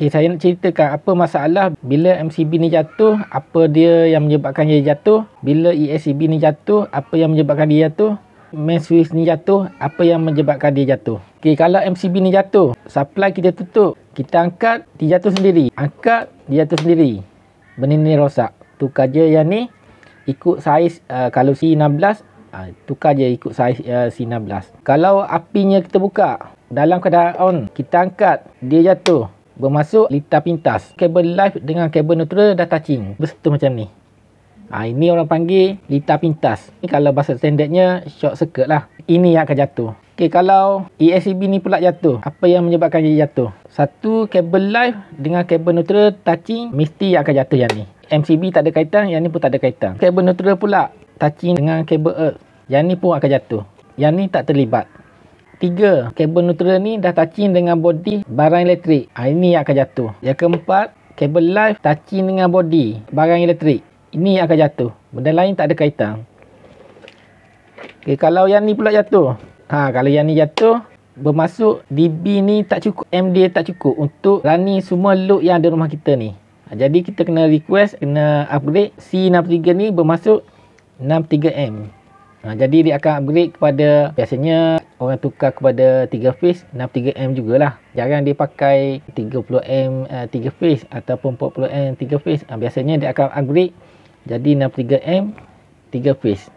Okey, saya nak ceritakan apa masalah bila MCB ni jatuh, apa dia yang menyebabkan dia jatuh, bila ESCB ni jatuh, apa yang menyebabkan dia jatuh, main switch ni jatuh, apa yang menyebabkan dia jatuh. Okey, kalau MCB ni jatuh, supply kita tutup, kita angkat, dia jatuh sendiri. Angkat, dia jatuh sendiri. Benda ni rosak. Tukar je yang ni, ikut saiz uh, kalau C16, Ha, uh, tukar je ikut saiz uh, C16 Kalau apinya kita buka Dalam keadaan on Kita angkat Dia jatuh Bermasuk lita pintas kabel live dengan kabel neutral dah touching bersatu macam ni ha, ini orang panggil lita pintas Ini kalau bahasa standardnya short circuit lah ini yang akan jatuh Okay, kalau ESCB ni pula jatuh apa yang menyebabkan dia jatuh satu kabel live dengan kabel neutral touching mesti yang akan jatuh yang ni MCB tak ada kaitan yang ni pun tak ada kaitan kabel neutral pula touching dengan kabel earth yang ni pun akan jatuh yang ni tak terlibat Tiga, kabel neutral ni dah touching dengan body barang elektrik. Ha, ini yang akan jatuh. Yang keempat, kabel live touching dengan body barang elektrik. Ini yang akan jatuh. Benda lain tak ada kaitan. Okay, kalau yang ni pula jatuh. Ha, kalau yang ni jatuh, bermasuk DB ni tak cukup. MD tak cukup untuk running semua load yang ada rumah kita ni. Ha, jadi kita kena request, kena upgrade C63 ni bermaksud 63M. Ha, jadi dia akan upgrade kepada biasanya orang tukar kepada 3 phase 63M jugalah jarang dia pakai 30M uh, 3 phase ataupun 40M 3 phase uh, biasanya dia akan upgrade jadi 63M 3 phase